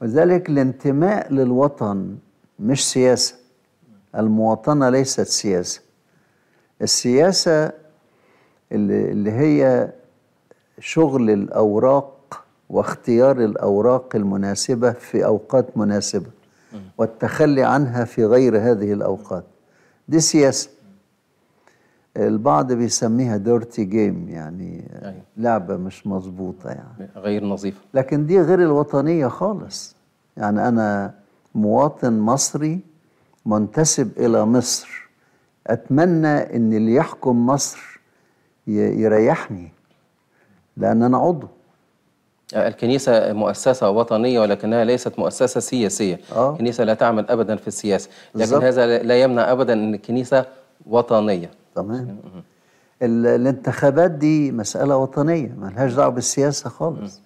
وذلك الانتماء للوطن مش سياسة المواطنة ليست سياسة السياسة اللي هي شغل الأوراق واختيار الأوراق المناسبة في أوقات مناسبة والتخلي عنها في غير هذه الأوقات دي سياسة البعض بيسميها ديرتي جيم يعني أيوة. لعبة مش مظبوطة يعني غير نظيفة لكن دي غير الوطنية خالص يعني أنا مواطن مصري منتسب إلى مصر أتمنى إن اللي يحكم مصر يريحني لأن أنا عضو آه، الكنيسة مؤسسة وطنية ولكنها ليست مؤسسة سياسية آه. الكنيسة لا تعمل أبدا في السياسة لكن بالزبط. هذا لا يمنع أبدا أن الكنيسة وطنية تمام الانتخابات دي مسألة وطنية لهاش دعوة بالسياسة خالص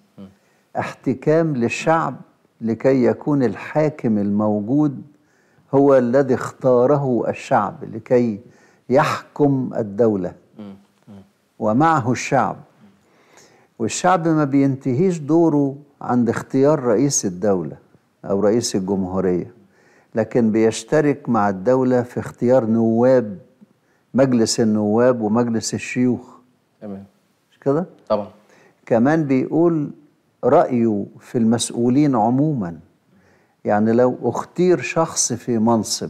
احتكام للشعب لكي يكون الحاكم الموجود هو الذي اختاره الشعب لكي يحكم الدولة ومعه الشعب والشعب ما بينتهيش دوره عند اختيار رئيس الدولة أو رئيس الجمهورية لكن بيشترك مع الدولة في اختيار نواب مجلس النواب ومجلس الشيوخ تمام مش كده طبعا كمان بيقول رايه في المسؤولين عموما يعني لو اختير شخص في منصب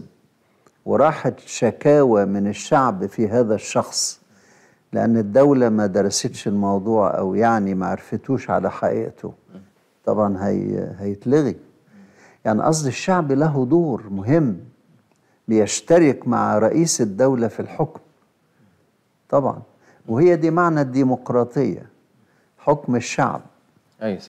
وراحت شكاوى من الشعب في هذا الشخص لأن الدولة ما درستش الموضوع أو يعني ما عرفتوش على حقيقته طبعا هي هيتلغي يعني قصد الشعب له دور مهم بيشترك مع رئيس الدولة في الحكم طبعا وهي دي معنى الديمقراطية حكم الشعب أي أيوة.